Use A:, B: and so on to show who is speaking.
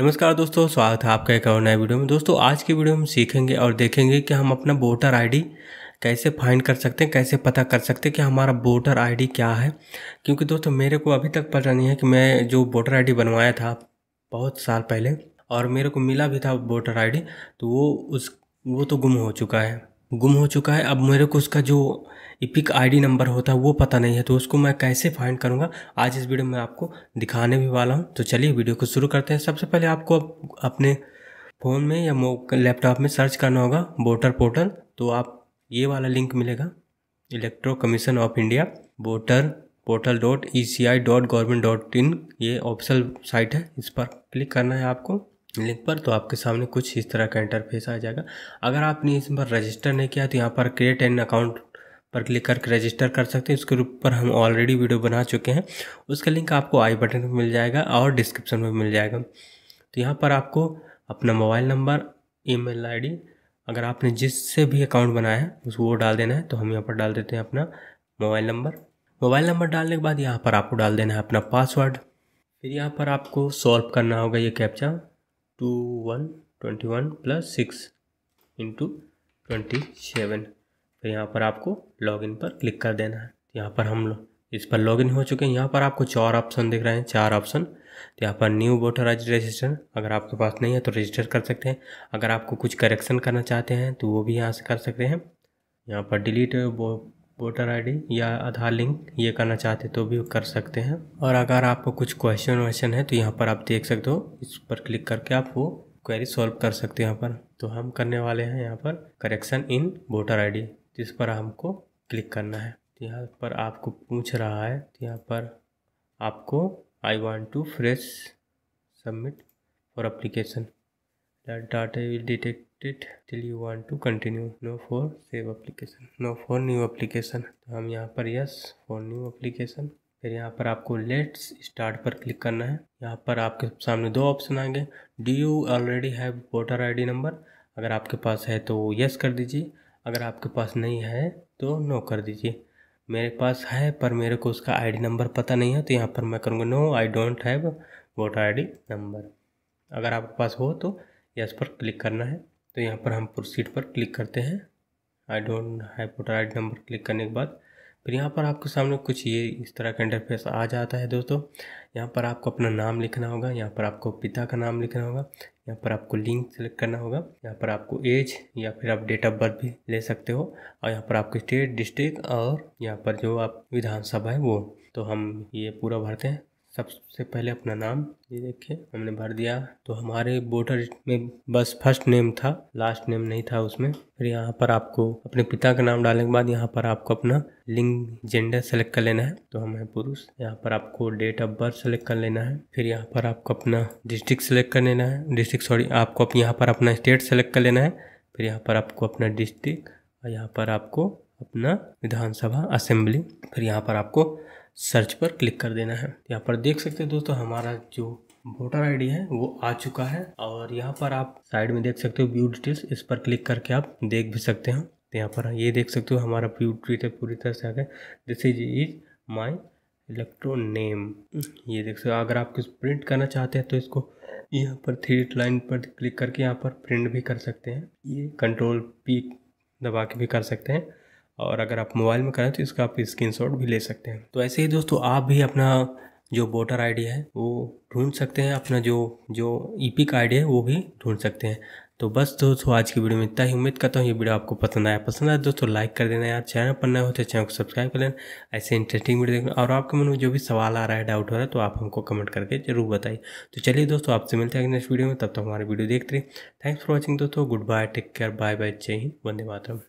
A: नमस्कार दोस्तों स्वागत है आपका एक और नए वीडियो में दोस्तों आज की वीडियो में सीखेंगे और देखेंगे कि हम अपना वोटर आईडी कैसे फाइंड कर सकते हैं कैसे पता कर सकते हैं कि हमारा वोटर आईडी क्या है क्योंकि दोस्तों मेरे को अभी तक पता नहीं है कि मैं जो वोटर आईडी बनवाया था बहुत साल पहले और मेरे को मिला भी था वोटर आई तो वो उस वो तो गुम हो चुका है गुम हो चुका है अब मेरे को उसका जो इपिक आईडी नंबर होता है वो पता नहीं है तो उसको मैं कैसे फाइंड करूँगा आज इस वीडियो में आपको दिखाने भी वाला हूँ तो चलिए वीडियो को शुरू करते हैं सबसे पहले आपको अपने फ़ोन में या लैपटॉप में सर्च करना होगा वोटर पोर्टल तो आप ये वाला लिंक मिलेगा election commission of India voter portal dot E C I dot government dot in ये ऑफिसल साइट है इस पर क्लिक करना है आपको लिंक पर तो आपके सामने कुछ इस तरह का इंटरफेस आ जाएगा अगर आपने इस पर रजिस्टर नहीं किया तो यहाँ पर क्रिएट एन अकाउंट पर क्लिक करके रजिस्टर कर सकते हैं उसके ऊपर हम ऑलरेडी वीडियो बना चुके हैं उसका लिंक आपको आई बटन में मिल जाएगा और डिस्क्रिप्शन में मिल जाएगा तो यहाँ पर आपको अपना मोबाइल नंबर ईमेल आईडी अगर आपने जिससे भी अकाउंट बनाया है उसको वो डाल देना है तो हम यहाँ पर डाल देते हैं अपना मोबाइल नंबर मोबाइल नंबर डालने के बाद यहाँ पर आपको डाल देना है अपना पासवर्ड फिर यहाँ पर आपको सॉल्व करना होगा ये captcha two one twenty one plus six into twenty seven तो यहाँ पर आपको लॉगिन पर क्लिक कर देना है तो यहाँ पर हम लोग इस पर लॉगिन हो चुके हैं यहाँ पर आपको चार ऑप्शन दिख रहे हैं चार ऑप्शन तो यहाँ पर न्यू वोटर आज रजिस्टर अगर आपके पास नहीं है तो रजिस्टर कर सकते हैं अगर आपको कुछ करेक्शन करना चाहते हैं तो वो भी यहाँ से कर सकते हैं यहाँ पर डिलीट वो वोटर आईडी या आधार लिंक ये करना चाहते तो भी कर सकते हैं और अगर आपको कुछ क्वेश्चन वेश्चन है तो यहाँ पर आप देख सकते हो इस पर क्लिक करके आप वो क्वेरी सॉल्व कर सकते हो यहाँ पर तो हम करने वाले हैं यहाँ पर करेक्शन इन वोटर आई जिस पर हमको क्लिक करना है तो यहाँ पर आपको पूछ रहा है तो यहाँ पर आपको I want to fresh submit for application that data will detect it till you want to continue no for save application no for new application तो हम यहाँ पर yes for new application फिर यहाँ पर आपको लेट्स स्टार्ट पर click करना है यहाँ पर आपके सामने दो ऑप्शन आएंगे do you already have voter I D number अगर आपके पास है तो यस कर दीजिए अगर आपके पास नहीं है तो नो कर दीजिए मेरे पास है पर मेरे को उसका आईडी नंबर पता नहीं है तो यहाँ पर मैं करूँगा no I don't have voter D number अगर आपके पास हो तो यस पर क्लिक करना है तो यहाँ पर हम प्रोसीड पर क्लिक करते हैं I don't have put right number click करने के बाद फिर यहाँ पर आपके सामने कुछ ये इस तरह का इंटरफेस आ जाता है दोस्तों यहाँ पर आपको अपना नाम लिखना होगा यहाँ पर आपको पिता का नाम लिखना होगा यहाँ पर आपको लिंक सेलेक्ट करना होगा यहाँ पर आपको एज या फिर आप डेट ऑफ बर्थ भी ले सकते हो और यहाँ पर आपके स्टेट डिस्ट्रिक्ट और यहाँ पर जो आप विधानसभा है वो तो हम ये पूरा भरते हैं सबसे पहले अपना नाम ये देखिए हमने भर दिया तो हमारे वोटर में बस फर्स्ट नेम था लास्ट नेम नहीं था उसमें फिर यहाँ पर आपको अपने पिता का नाम डालने के बाद यहाँ पर आपको अपना लिंग जेंडर सेलेक्ट कर लेना है तो हम हैं पुरुष यहाँ पर आपको डेट ऑफ बर्थ सेलेक्ट कर लेना है फिर यहाँ पर आपको अपना डिस्ट्रिक्ट सेलेक्ट कर लेना है डिस्ट्रिक्ट सॉरी आपको यहाँ पर अपना स्टेट सेलेक्ट कर लेना है फिर यहाँ पर आपको अपना डिस्ट्रिक्ट और यहाँ पर आपको अपना विधानसभा असेंबली फिर यहाँ पर आपको सर्च पर क्लिक कर देना है यहाँ पर देख सकते हैं दोस्तों हमारा जो वोटर आईडी है वो आ चुका है और यहाँ पर आप साइड में देख सकते हो व्यू डिटेल्स इस पर क्लिक करके आप देख भी सकते हैं तो यहाँ पर ये देख सकते हो हमारा व्यू डिटेल पूरी तरह से आ गया this is is my electoral name ये देख सकते हो अगर आप कुछ प्रिंट करना चाहते हैं तो इसको यहाँ पर थ्री लाइन पर क्लिक करके यहाँ पर प्रिंट भी कर सकते हैं ये कंट्रोल पी दबा के भी कर सकते हैं और अगर आप मोबाइल में करें तो इसका आप स्क्रीन भी ले सकते हैं तो ऐसे ही दोस्तों आप भी अपना जो वोटर आईडी है वो ढूंढ सकते हैं अपना जो जो ई e का आईडी है वो भी ढूंढ सकते हैं तो बस दोस्तों आज की वीडियो में इतना ही उम्मीद करता हूँ ये वीडियो आपको पसंद आया पसंद आया तो दोस्तों लाइक कर देना यार चैनल पर नए हो तो चैनल को सब्सक्राइब कर लेना ऐसे इंटरेस्टिंग वीडियो देखना और आपके मन में जो भी सवाल आ रहा है डाउट हो रहा है तो आप हमको कमेंट करके जरूर बताइए तो चलिए दोस्तों आपसे मिलते हैं नेक्स्ट वीडियो में तब तक तो हमारी वीडियो देखते रहे थैंक्स फॉर वॉचिंग दोस्तों good bye take care bye bye जय हिंद वंदे मातरम